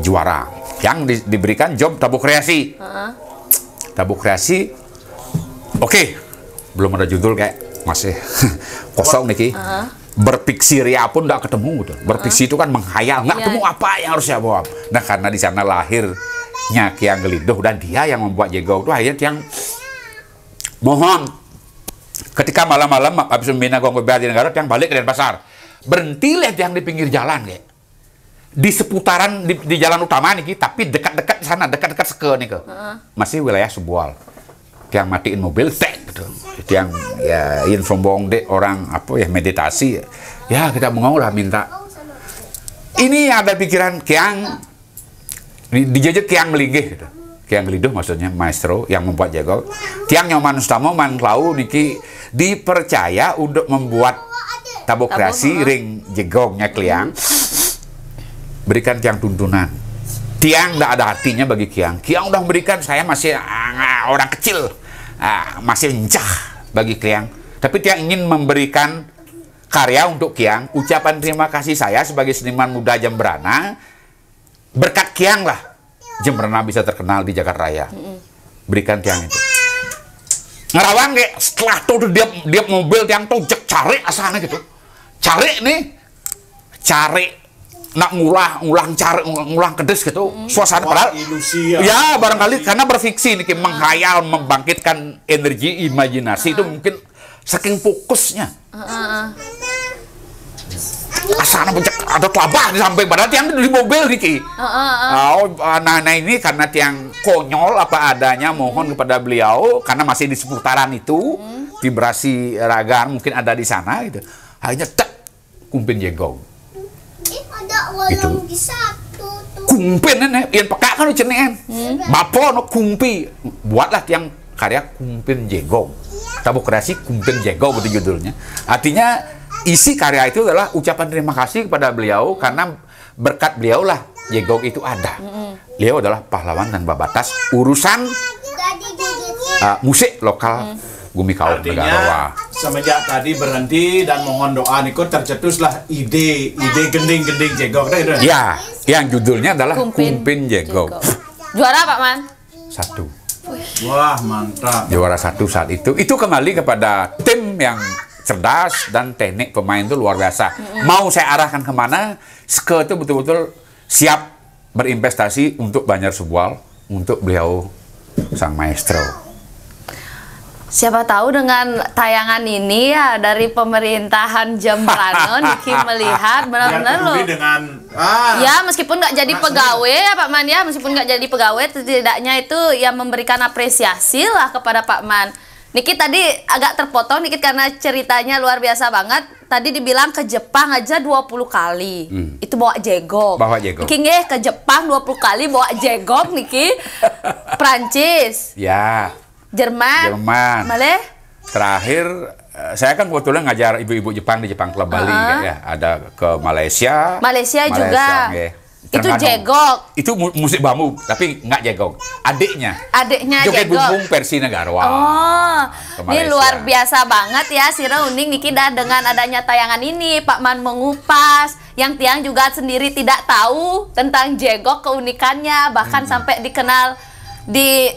juara yang di, diberikan job tabu kreasi uh-huh. tabu kreasi oke okay. belum ada judul kayak masih kosong nih uh berpiksi ria pun nggak ketemu gitu. Berpiksi itu kan menghayal, nggak iya. ketemu apa yang harus saya bawa. Nah karena di sana lahirnya Kiang Gelidoh dan dia yang membuat Jegong itu akhirnya yang mohon ketika malam-malam habis membina gonggong berarti negara yang balik ke pasar lihat yang di pinggir jalan kayak di seputaran di, di jalan utama nih tapi dekat-dekat sana dekat-dekat seke nih ke masih wilayah Subual tiang matiin mobil teh gitu tiang ya info bong de orang apa ya meditasi ya kita mau lah minta ini ada pikiran kiang dijajah kiang melinggih gitu Kiang meliduh maksudnya maestro yang membuat jago. Tiang Nyoman Ustamo lau niki dipercaya untuk membuat tabokrasi ring jegongnya kliang. Berikan tiang tuntunan Tiang tidak ada artinya bagi Kiang. Kiang sudah memberikan, saya masih uh, orang kecil, uh, masih encah bagi Kiang. Tapi Tiang ingin memberikan karya untuk Kiang. Ucapan terima kasih saya sebagai seniman muda Jemberana, berkat Kiang lah, Jemberana bisa terkenal di Jakarta Raya. Berikan Tiang itu. Ngerawang kayak setelah tuh dia dia mobil Tiang tuh cari asalnya gitu, cari nih, cari nak ngulah ngulang cara ngulang kedes gitu hmm. suasana Wah, padahal ilusi ya, ya barangkali karena berfiksi nih menghayal membangkitkan energi imajinasi hmm. itu mungkin saking fokusnya hmm. asana pencet ada telabah samping padahal tiang di mobil nih hmm. oh nah, nah ini karena tiang konyol apa adanya mohon hmm. kepada beliau karena masih di seputaran itu vibrasi hmm. ragan mungkin ada di sana gitu hanya tak kumpin jenggong itu kumpi nenek eh. yang peka kan nenek. hmm. hmm. Bapak no kumpi buatlah tiang karya kumpin jegong iya. tabuk kreasi kumpin jegong itu judulnya artinya isi karya itu adalah ucapan terima kasih kepada beliau karena berkat beliau lah jegong itu ada hmm. beliau adalah pahlawan tanpa batas urusan uh, musik lokal hmm. Gumikau Negarawa semenjak tadi berhenti dan mohon doa niku tercetuslah ide ide gending-gending jegok deh, gitu ya? ya, yang judulnya adalah Kumpin, Kumpin Juara Pak Man? Satu. Wah, mantap. Juara satu saat itu. Itu kembali kepada tim yang cerdas dan teknik pemain itu luar biasa. Mau saya arahkan kemana, Ske itu betul-betul siap berinvestasi untuk banyak Sebual, untuk beliau sang maestro. Siapa tahu dengan tayangan ini ya dari pemerintahan Jembrano Niki melihat benar-benar loh. dengan ah, Ya meskipun nggak jadi pegawai ya Pak Man ya meskipun nggak jadi pegawai setidaknya itu yang memberikan apresiasi lah kepada Pak Man. Niki tadi agak terpotong dikit karena ceritanya luar biasa banget. Tadi dibilang ke Jepang aja 20 kali. Hmm. Itu bawa jegok. Bawa jegok. Niki nge, ke Jepang 20 kali bawa jegok Niki. Prancis. Ya Jerman. Jerman. Male. Terakhir eh, saya kan kebetulan ngajar ibu-ibu Jepang di Jepang Club Bali uh ah. -huh. ya. Ada ke Malaysia. Malaysia, Malaysia juga. Ya. Itu jegok. Itu musik bambu, tapi nggak jegok. Adiknya. Adiknya Joget jegok. bumbung versi negarawan. Oh, ini luar biasa banget ya Sira Uning Nikida dengan adanya tayangan ini Pak Man mengupas yang Tiang juga sendiri tidak tahu tentang jegok keunikannya bahkan hmm. sampai dikenal di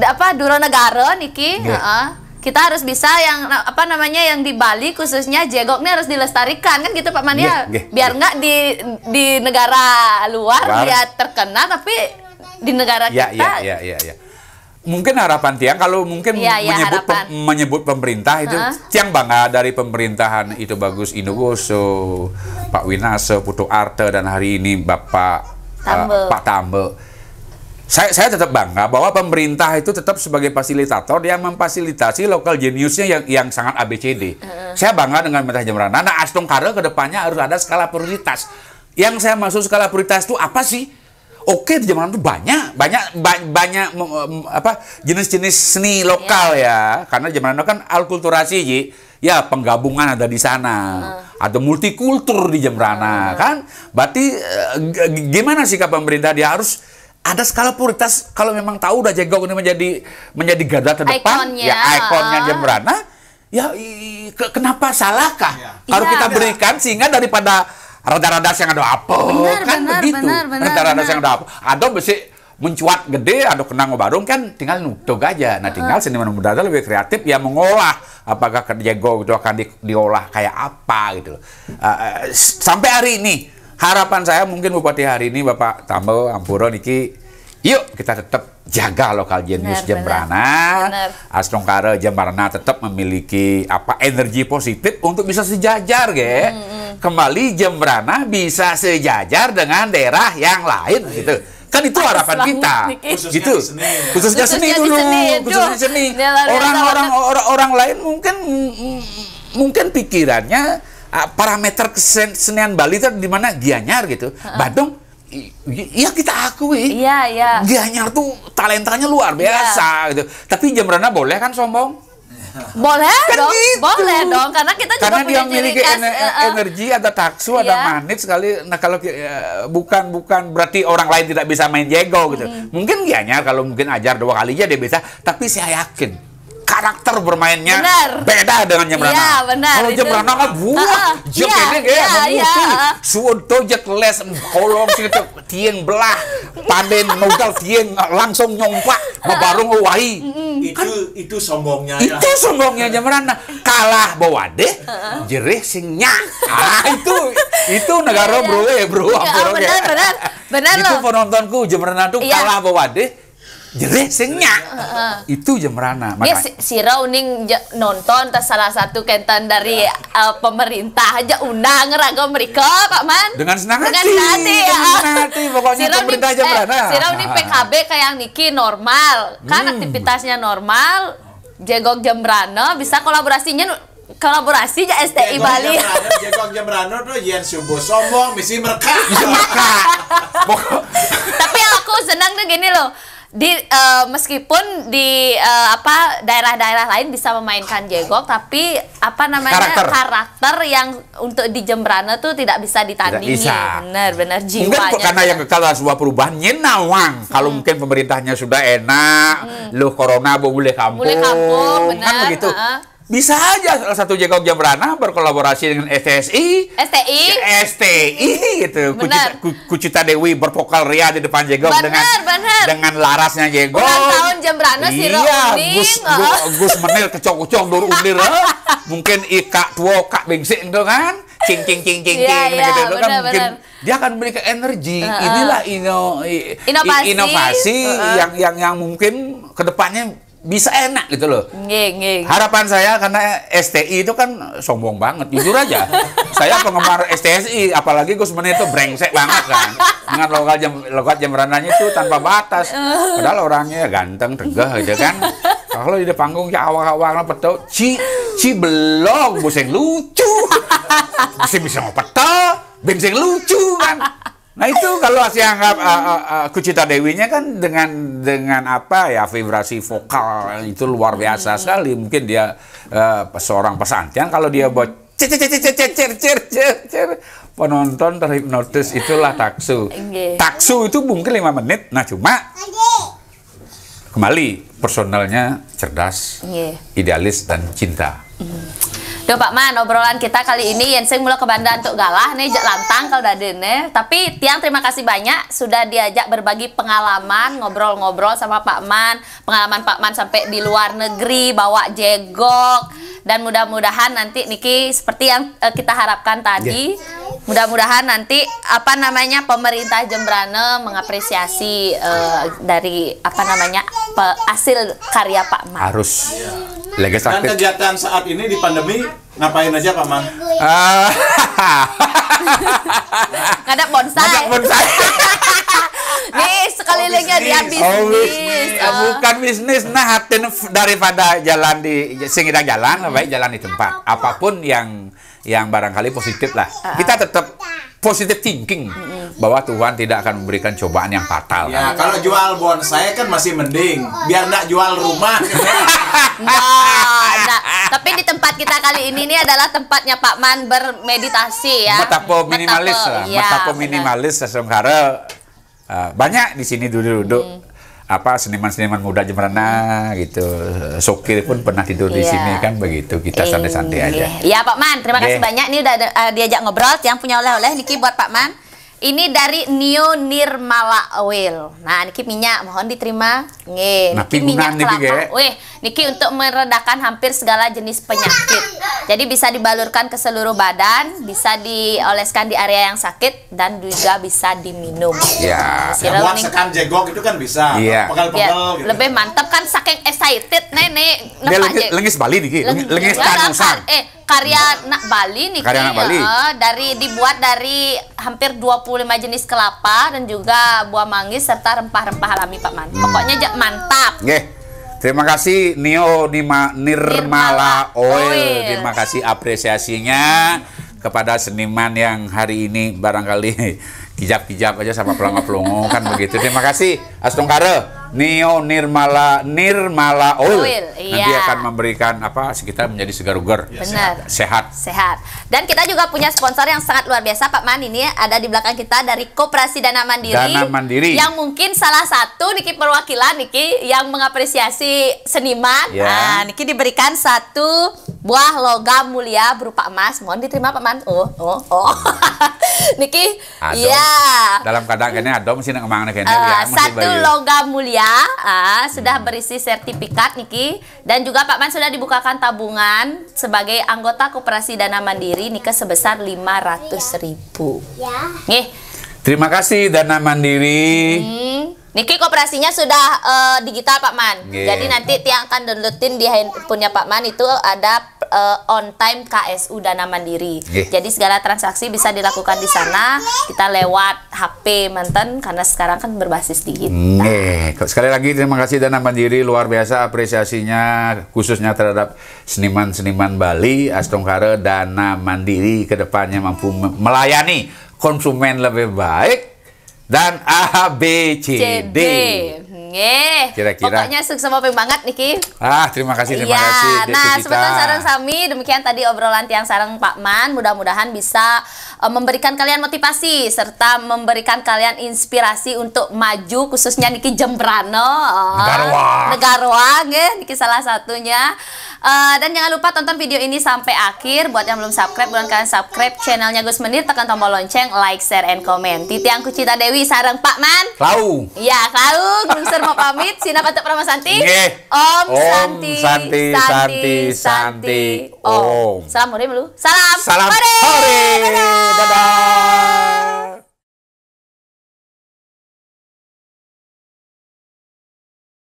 apa Duro Negara niki yeah. uh, kita harus bisa yang apa namanya yang di Bali khususnya jegoknya harus dilestarikan kan gitu Pak Mania yeah, yeah, biar nggak di di negara luar Bar. dia ya terkena tapi di negara yeah, kita yeah, yeah, yeah, yeah. mungkin harapan tiang kalau mungkin ya, ya, menyebut pem, menyebut pemerintah itu uh -huh. tiang bangga dari pemerintahan itu bagus Indogoso Pak Winase Putu Arte dan hari ini Bapak eh, Tambe. Uh, Pak Tambe saya, saya tetap bangga bahwa pemerintah itu tetap sebagai fasilitator yang memfasilitasi lokal geniusnya yang, yang sangat ABCD. Uh. Saya bangga dengan Menteri Jamrana. Nah, Aston Karel kedepannya harus ada skala prioritas. Yang saya maksud skala prioritas itu apa sih? Oke, di zaman itu banyak, banyak, ba banyak apa jenis-jenis seni iya. lokal yeah. ya. Karena itu kan alkulturasi, ji. ya penggabungan ada di sana. Uh atau multikultur di Jemberana, uh. kan berarti eh, gimana sikap pemerintah dia harus ada skala prioritas kalau memang tahu udah jago ini menjadi menjadi garda terdepan ikonnya. ya ikonnya Jembrana ya i, ke, kenapa salahkah ya. kalau ya. kita berikan sehingga daripada rada-radas yang ada apa kan benar, begitu rada-radas yang ada apa ada besi mencuat gede atau kena ngobarung kan tinggal nutuk aja nah tinggal seniman muda lebih kreatif ya mengolah apakah kerja go itu akan di, diolah kayak apa gitu uh, sampai hari ini harapan saya mungkin Bupati hari ini Bapak Tambo Ampuro niki Yuk kita tetap jaga lokal genius Jembrana. Asnongkara Jembrana tetap memiliki apa energi positif untuk bisa sejajar, ge. Mm -hmm. Kembali Jembrana bisa sejajar dengan daerah yang lain Ayo. Iya. gitu kan itu harapan Selang kita khususnya gitu seni. khususnya, seni dulu khususnya seni orang-orang orang-orang lain mungkin mungkin pikirannya Ah, parameter kesenian Bali itu di mana Gianyar gitu. Uh-uh. Badung Iya kita akui. Iya, iya. Gianyar tuh talentanya luar iya. biasa ya. gitu. Tapi Jemrana boleh kan sombong? boleh kan dong gitu. boleh dong karena kita karena juga dia memiliki ener uh, energi ada taksu iya. ada magnet sekali nah kalau uh, bukan bukan berarti orang lain tidak bisa main jago gitu hmm. mungkin Gianyar kalau mungkin ajar dua kali aja dia bisa tapi saya yakin karakter bermainnya bener. beda dengan Jembrana. Iya, benar. Kalau Jembrana kan buah, iya, jek ini iya, kayak musuh. Iya, Suwon tojek les kolong situ tien belah, panen nogal tien langsung nyompak, mabarung Kan, Itu itu sombongnya. Ya. Itu sombongnya Jembrana. Kalah bawa deh, jerih singnya. Ah itu itu negara bro ya bro. Benar benar benar loh. Itu penontonku Jembrana tuh kalah bawa deh jereh uh, itu jemrana ya, si, si Rauning nonton tas salah satu kentan dari uh, pemerintah aja undang ragam mereka Pak Man dengan senang hati dengan senang hati, ya. senang hati pokoknya eh, si pemerintah aja eh, si Rauning ah. PKB kayak Niki normal kan hmm. aktivitasnya normal jegok jemrana bisa kolaborasinya kolaborasi ya STI Jekong Bali. jegok Jemrano tuh yang Subuh sombong misi mereka. Misi mereka. Tapi aku senang tuh gini loh di uh, meskipun di uh, apa daerah-daerah lain bisa memainkan jegok tapi apa namanya karakter, karakter yang untuk di Jembrana tuh tidak bisa ditandingi. bisa. Benar, benar jiwanya. Mungkin karena yang kekal sebuah perubahan nyenawang. Hmm. Kalau mungkin pemerintahnya sudah enak, hmm. loh corona boleh kampung. Boleh kampung, Kan begitu. Uh -huh bisa aja salah satu Jago Jambrana berkolaborasi dengan STSI, STI, ya, STI gitu. Kucita, Kucita Dewi berpokal ria di depan Jago dengan bener. dengan larasnya Jago. Ulang tahun Jambrana sih Iya, Gus, oh. Gus, Gus Menil kecok-kecok dur undir. Eh. mungkin Ika Tuo Kak Bengsi itu kan cing cing cing cing iya, cing yeah, gitu bener, kan mungkin dia akan memberikan energi uh, inilah ino, inovasi, inovasi uh. yang yang yang mungkin kedepannya bisa enak gitu loh. Nge, nge, nge. Harapan saya karena STI itu kan sombong banget, jujur aja. saya penggemar STSI, apalagi Gus sebenarnya itu brengsek banget kan. Dengan lokal jam lokal jam rananya itu tanpa batas. Padahal orangnya ya ganteng, tegah gitu kan. Kalau di panggung ya awak-awak petok, ci ci belong, buseng lucu. Bisa bisa ngopetok, bensin lucu kan. Nah itu kalau anggap uh, eh, uh, eh, uh, eh, Kucita Dewinya kan dengan dengan apa ya vibrasi vokal itu luar biasa hmm. sekali. Mungkin dia uh, seorang pesantren kalau dia buat cer cer cer cer cer cer cer penonton terhipnotis itulah taksu. Taksu itu mungkin lima menit. Nah cuma kembali personalnya cerdas, iya. idealis dan cinta. Hmm. Yo Pak Man, obrolan kita kali ini Yenseng mulai ke Banda untuk galah nih lantang kalau udah dene. Tapi Tiang terima kasih banyak sudah diajak berbagi pengalaman ngobrol-ngobrol sama Pak Man, pengalaman Pak Man sampai di luar negeri bawa jegok dan mudah-mudahan nanti Niki seperti yang uh, kita harapkan tadi. Yeah. Mudah-mudahan nanti apa namanya pemerintah Jembrane mengapresiasi uh, dari apa namanya hasil karya Pak Man. Harus Yeah. Dan kegiatan saat ini di pandemi Ngapain aja Pak Man? Uh, Ngadak bonsai. Ngadak bonsai. nih sekelilingnya oh, dihabisin. Oh, bisnis. Ah, bukan bisnis. Nah, hatin daripada jalan di singidang jalan, baik jalan di tempat. Iya, Apapun yang yang barangkali positif lah. Uh -uh. Kita tetap positif thinking bahwa Tuhan tidak akan memberikan cobaan yang fatal. Ya, kan? kalau jual bonsai kan masih mending biar nggak jual rumah. nah, nah, tapi di tempat kita kali ini ini adalah tempatnya Pak Man bermeditasi ya. Metapo minimalis, metapo, lah. Ya, metapo minimalis sesungguhnya uh, ah, banyak di sini duduk-duduk. Mm apa seniman-seniman muda Jemberana gitu. Sokir pun pernah tidur yeah. di iya. sini kan begitu. Kita santai-santai e, aja. Ya Pak Man, terima yeah. kasih iya. banyak. Ini udah uh, diajak ngobrol. Yang punya oleh-oleh Niki buat Pak Man. Ini dari Neo Nirmala Oil. Nah, Niki minyak mohon diterima. Nggih, nah, niki minyak kelapa. Weh, niki untuk meredakan hampir segala jenis penyakit. Jadi bisa dibalurkan ke seluruh badan, bisa dioleskan di area yang sakit dan juga bisa diminum. Iya. Yeah. Buat sekam jegok itu kan bisa. Iya. Yeah. Pegal-pegal yeah. gitu. Lebih mantap kan saking excited nenek. Dia lengis, lengis Bali niki. Lengis, ya, lengis kan, Eh, karya nak Bali nih karya nak Bali. Uh, dari dibuat dari hampir 25 jenis kelapa dan juga buah manggis serta rempah-rempah alami Pak Man. Hmm. Pokoknya Mantap, mantap. Nggih. Terima kasih Nio Nima, Nirmala Oil. Oil. Terima kasih apresiasinya kepada seniman yang hari ini barangkali kijap-kijap aja sama pelongo-pelongo kan begitu. Terima kasih Astungkare. Neo Nirmala Nirmala Oil, Oil iya. nanti akan memberikan apa kita menjadi segar ugar yes. sehat. sehat sehat dan kita juga punya sponsor yang sangat luar biasa Pak Man ini ada di belakang kita dari Koperasi Dana Mandiri Dana Mandiri yang mungkin salah satu Niki perwakilan Niki yang mengapresiasi seniman Yeah. Ya. nah Niki diberikan satu buah logam mulia berupa emas mohon diterima Pak Man oh oh oh Niki Yeah. dalam keadaan ini ada ya, ah, mesti ngemangan kayaknya uh, satu logam mulia ya uh, sudah berisi sertifikat Niki dan juga Pak Man sudah dibukakan tabungan sebagai anggota Koperasi Dana Mandiri Nika sebesar ratus ribu. Ya. Nih. Terima kasih Dana Mandiri. Hmm. Niki kooperasinya sudah uh, digital Pak Man. Yeah. Jadi nanti tiang akan downloadin di handphonenya Pak Man itu ada uh, eh, on time KSU Dana Mandiri. Yeah. Jadi segala transaksi bisa dilakukan di sana. Kita lewat HP mantan karena sekarang kan berbasis digital. Yeah. Sekali lagi terima kasih Dana Mandiri luar biasa apresiasinya khususnya terhadap seniman-seniman Bali, Astongkare, Dana Mandiri kedepannya mampu melayani konsumen lebih baik dan A B C, C D. D. Nggih. Kira-kira. Pokoknya sukses maupun banget niki. Ah, terima kasih, terima ya. kasih. nah, sebetulnya sarang Sami, demikian tadi obrolan tiang sarang Pak Man, mudah-mudahan bisa uh, memberikan kalian motivasi serta memberikan kalian inspirasi untuk maju khususnya niki Jembrano. Oh, Negarwa. Negarwa nggih, niki salah satunya. Uh, dan jangan lupa tonton video ini sampai akhir. Buat yang belum subscribe, bukan kalian subscribe channelnya Gus Menir, tekan tombol lonceng, like, share, and comment. Titi Kucita Dewi, sarang Pak Man. Klau. Iya, Klau. Gus mau pamit. sinap untuk Prama Santi. Yeah. Om, Om Santi. Santi, Santi, Santi. Oh. Om. Salam hore melu. Salam. Salam hore. Dadah. Dadah.